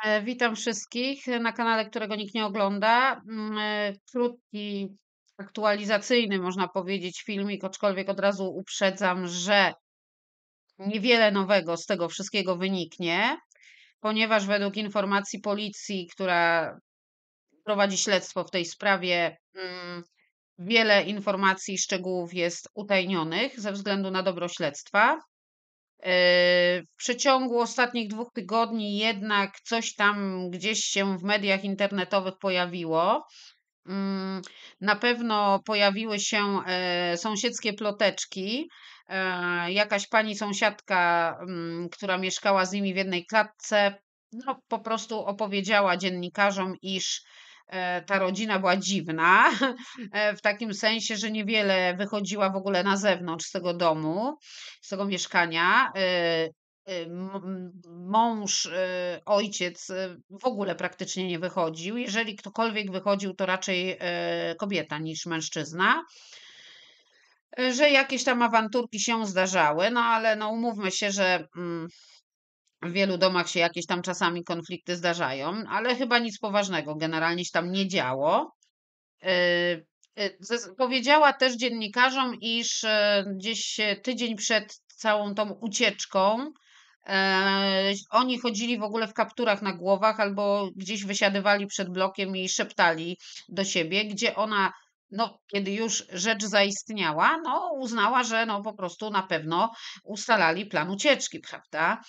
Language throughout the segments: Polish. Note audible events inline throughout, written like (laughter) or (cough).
E, witam wszystkich na kanale, którego nikt nie ogląda. Mm, e, krótki, aktualizacyjny, można powiedzieć, filmik, aczkolwiek od razu uprzedzam, że niewiele nowego z tego wszystkiego wyniknie, ponieważ według informacji policji, która prowadzi śledztwo w tej sprawie, mm, wiele informacji i szczegółów jest utajnionych ze względu na dobro śledztwa. W przeciągu ostatnich dwóch tygodni jednak coś tam gdzieś się w mediach internetowych pojawiło. Mm, na pewno pojawiły się e, sąsiedzkie ploteczki. E, jakaś pani sąsiadka, mm, która mieszkała z nimi w jednej klatce, no, po prostu opowiedziała dziennikarzom, iż E, ta rodzina była dziwna, (laughs) e, w takim sensie, że niewiele wychodziła w ogóle na zewnątrz z tego domu, z tego mieszkania. E, mąż, ojciec w ogóle praktycznie nie wychodził. Jeżeli ktokolwiek wychodził, to raczej kobieta niż mężczyzna że jakieś tam awanturki się zdarzały, no ale no umówmy się, że mm, w wielu domach się jakieś tam czasami konflikty zdarzają, ale chyba nic poważnego generalnie się tam nie działo. Y, y, powiedziała też dziennikarzom, iż y, gdzieś tydzień przed całą tą ucieczką oni chodzili w ogóle w kapturach na głowach albo gdzieś wysiadywali przed blokiem i szeptali do siebie, gdzie ona no, kiedy już rzecz zaistniała, no, uznała, że no, po prostu na pewno ustalali plan ucieczki, prawda?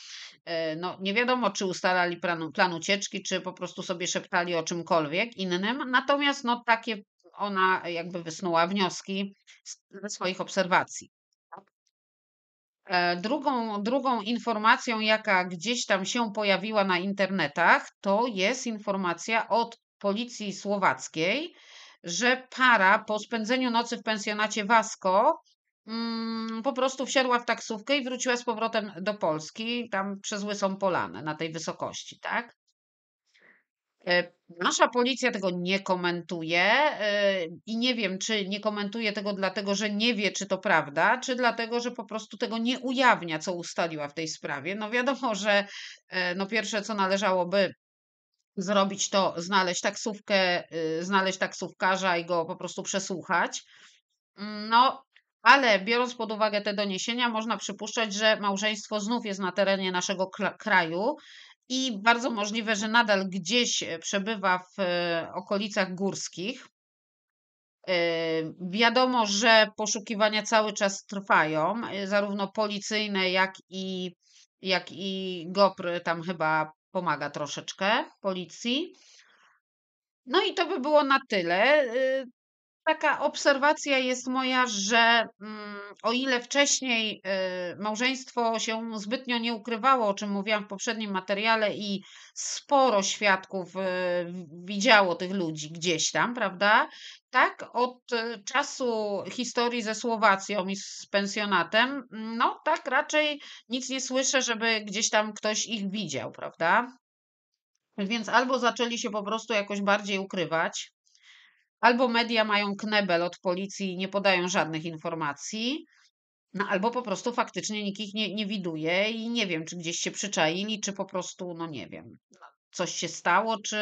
E, no, nie wiadomo, czy ustalali plan, plan ucieczki, czy po prostu sobie szeptali o czymkolwiek innym, natomiast no, takie ona jakby wysnuła wnioski ze swoich obserwacji. Tak? E, drugą, drugą informacją, jaka gdzieś tam się pojawiła na internetach, to jest informacja od policji słowackiej, że para po spędzeniu nocy w pensjonacie Wasko mm, po prostu wsiadła w taksówkę i wróciła z powrotem do Polski, tam przez Łysą Polanę, na tej wysokości, tak? E, nasza policja tego nie komentuje e, i nie wiem, czy nie komentuje tego dlatego, że nie wie, czy to prawda, czy dlatego, że po prostu tego nie ujawnia, co ustaliła w tej sprawie. No wiadomo, że e, no pierwsze, co należałoby zrobić to, znaleźć taksówkę, y, znaleźć taksówkarza i go po prostu przesłuchać. Mm, no, ale biorąc pod uwagę te doniesienia, można przypuszczać, że małżeństwo znów jest na terenie naszego kraju i bardzo możliwe, że nadal gdzieś e, przebywa w e, okolicach górskich. E, wiadomo, że poszukiwania cały czas trwają, zarówno policyjne, jak i, jak i GOPR tam chyba pomaga troszeczkę policji. No i to by było na tyle. Y, taka obserwacja jest moja, że mm, o ile wcześniej y, małżeństwo się zbytnio nie ukrywało, o czym mówiłam w poprzednim materiale, i sporo świadków y, widziało tych ludzi gdzieś tam, prawda? Tak, od y, czasu historii ze Słowacją i z pensjonatem, no tak raczej nic nie słyszę, żeby gdzieś tam ktoś ich widział, prawda? Więc albo zaczęli się po prostu jakoś bardziej ukrywać, albo media mają knebel od policji i nie podają żadnych informacji, no albo po prostu faktycznie nikt ich nie, nie widuje i nie wiem, czy gdzieś się przyczaili, czy po prostu, no nie wiem, coś się stało, czy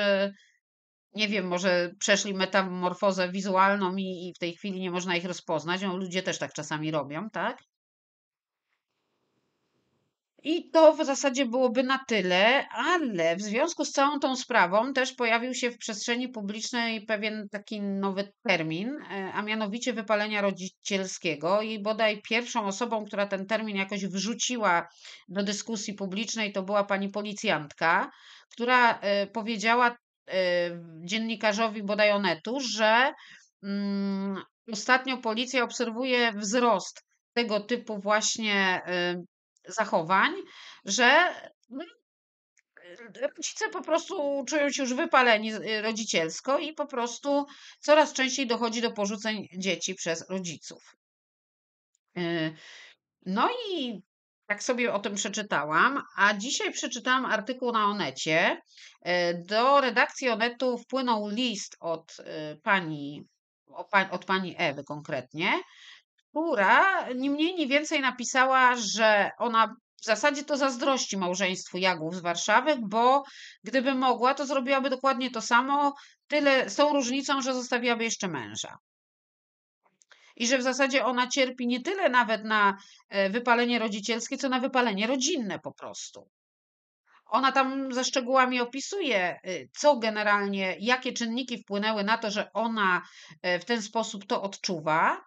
nie wiem, może przeszli metamorfozę wizualną i, i w tej chwili nie można ich rozpoznać. No, ludzie też tak czasami robią, tak? I to w zasadzie byłoby na tyle, ale w związku z całą tą sprawą też pojawił się w przestrzeni publicznej pewien taki nowy termin, e, a mianowicie wypalenia rodzicielskiego. I bodaj pierwszą osobą, która ten termin jakoś wrzuciła do dyskusji publicznej, to była pani policjantka, która e, powiedziała e, dziennikarzowi Bodajonetu, że mm, ostatnio policja obserwuje wzrost tego typu właśnie zachowań, że mm, e, rodzice po prostu czują się już wypaleni e, rodzicielsko i po prostu coraz częściej dochodzi do porzuceń dzieci przez rodziców. E, no i tak sobie o tym przeczytałam, a dzisiaj przeczytałam artykuł na Onecie. Do redakcji Onetu wpłynął list od pani, od pani Ewy konkretnie, która ni mniej, ni więcej napisała, że ona w zasadzie to zazdrości małżeństwu Jagłów z Warszawy, bo gdyby mogła, to zrobiłaby dokładnie to samo, tyle z tą różnicą, że zostawiłaby jeszcze męża. I że w zasadzie ona cierpi nie tyle nawet na e, wypalenie rodzicielskie, co na wypalenie rodzinne po prostu. Ona tam ze szczegółami opisuje, e, co generalnie, jakie czynniki wpłynęły na to, że ona e, w ten sposób to odczuwa,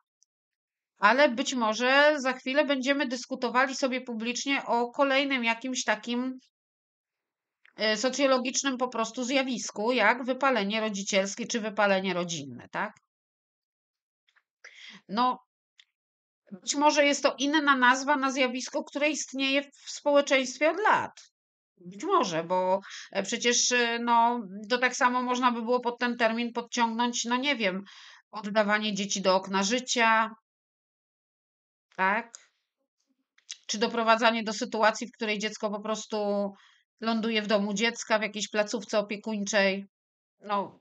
ale być może za chwilę będziemy dyskutowali sobie publicznie o kolejnym jakimś takim e, socjologicznym po prostu zjawisku, jak wypalenie rodzicielskie czy wypalenie rodzinne, tak? No, być może jest to inna nazwa na zjawisko, które istnieje w społeczeństwie od lat. Być może, bo e, przecież e, no, to tak samo można by było pod ten termin podciągnąć, no nie wiem, oddawanie dzieci do okna życia, tak? Czy doprowadzanie do sytuacji, w której dziecko po prostu ląduje w domu dziecka, w jakiejś placówce opiekuńczej. No,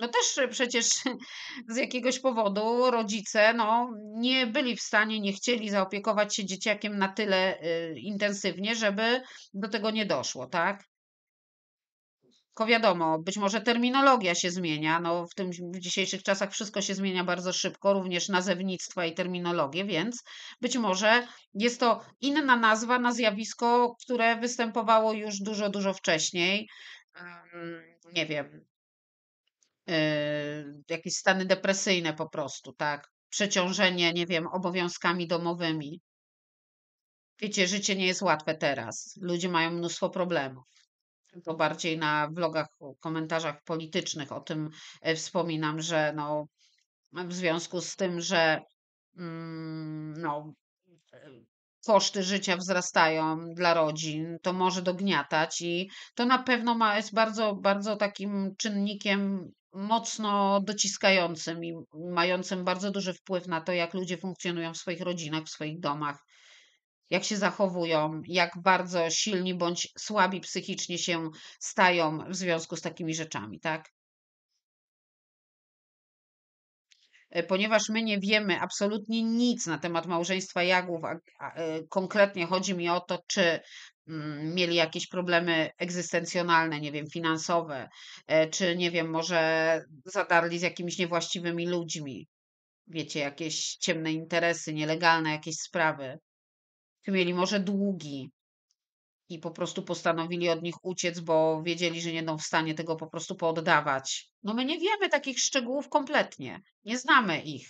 no też przecież (laughs) z jakiegoś powodu rodzice no, nie byli w stanie, nie chcieli zaopiekować się dzieciakiem na tyle y, intensywnie, żeby do tego nie doszło, tak? Tylko wiadomo, być może terminologia się zmienia. No, w, tym, w dzisiejszych czasach wszystko się zmienia bardzo szybko, również nazewnictwa i terminologie, więc być może jest to inna nazwa na zjawisko, które występowało już dużo, dużo wcześniej. Nie wiem. Yy, jakieś stany depresyjne po prostu, tak? Przeciążenie, nie wiem, obowiązkami domowymi. Wiecie, życie nie jest łatwe teraz. Ludzie mają mnóstwo problemów to bardziej na vlogach, komentarzach politycznych o tym e, wspominam, że no, w związku z tym, że mm, no, e, koszty życia wzrastają dla rodzin, to może dogniatać i to na pewno ma, jest bardzo, bardzo takim czynnikiem mocno dociskającym i mającym bardzo duży wpływ na to, jak ludzie funkcjonują w swoich rodzinach, w swoich domach, jak się zachowują, jak bardzo silni bądź słabi psychicznie się stają w związku z takimi rzeczami, tak? E, ponieważ my nie wiemy absolutnie nic na temat małżeństwa jagów, a e, konkretnie chodzi mi o to, czy mm, mieli jakieś problemy egzystencjonalne, nie wiem, finansowe, e, czy nie wiem, może zadarli z jakimiś niewłaściwymi ludźmi, wiecie, jakieś ciemne interesy, nielegalne jakieś sprawy czy mieli może długi i po prostu postanowili od nich uciec, bo wiedzieli, że nie będą w stanie tego po prostu pooddawać. No my nie wiemy takich szczegółów kompletnie, nie znamy ich.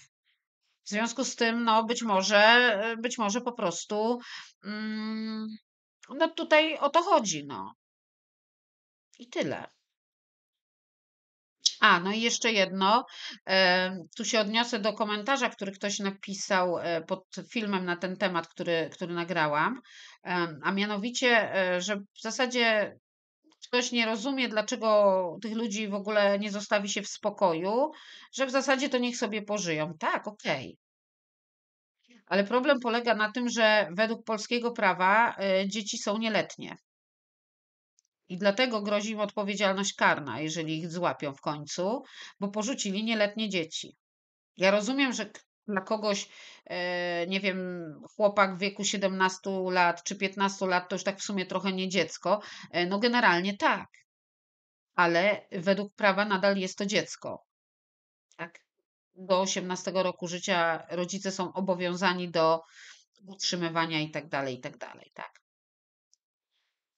W związku z tym, no być może, być może po prostu, mm, no tutaj o to chodzi, no. I tyle. A, no i jeszcze jedno. Tu się odniosę do komentarza, który ktoś napisał e, pod filmem na ten temat, który, który nagrałam. A mianowicie, e, że w zasadzie ktoś nie rozumie, dlaczego tych ludzi w ogóle nie zostawi się w spokoju, że w zasadzie to niech sobie pożyją. Tak, okej. Okay. Ale problem polega na tym, że według polskiego prawa e, dzieci są nieletnie. I dlatego grozi im odpowiedzialność karna, jeżeli ich złapią w końcu, bo porzucili nieletnie dzieci. Ja rozumiem, że dla kogoś, e, nie wiem, chłopak w wieku 17 lat czy 15 lat to już tak w sumie trochę nie dziecko. E, no generalnie tak, ale według prawa nadal jest to dziecko. Tak? Do 18 roku życia rodzice są obowiązani do utrzymywania i tak dalej, i tak dalej, tak.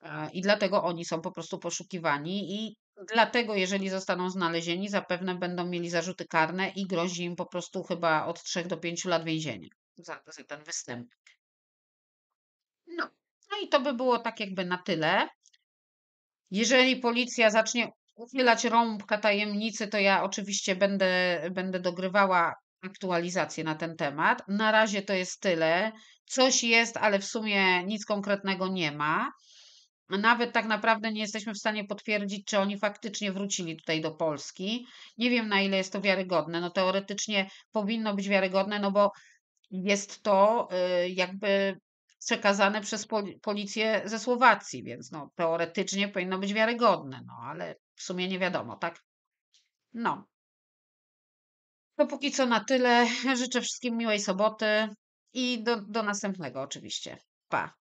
E, I dlatego oni są po prostu poszukiwani i dlatego, jeżeli zostaną znalezieni, zapewne będą mieli zarzuty karne i grozi im po prostu chyba od 3 do 5 lat więzienia za, za ten występ. No. no i to by było tak jakby na tyle. Jeżeli policja zacznie uchylać rąbka tajemnicy, to ja oczywiście będę, będę dogrywała aktualizację na ten temat. Na razie to jest tyle. Coś jest, ale w sumie nic konkretnego nie ma. Nawet tak naprawdę nie jesteśmy w stanie potwierdzić, czy oni faktycznie wrócili tutaj do Polski. Nie wiem, na ile jest to wiarygodne. No teoretycznie powinno być wiarygodne, no bo jest to y, jakby przekazane przez policję ze Słowacji, więc no, teoretycznie powinno być wiarygodne, no ale w sumie nie wiadomo, tak? No. To póki co na tyle. Życzę wszystkim miłej soboty i do, do następnego oczywiście. Pa.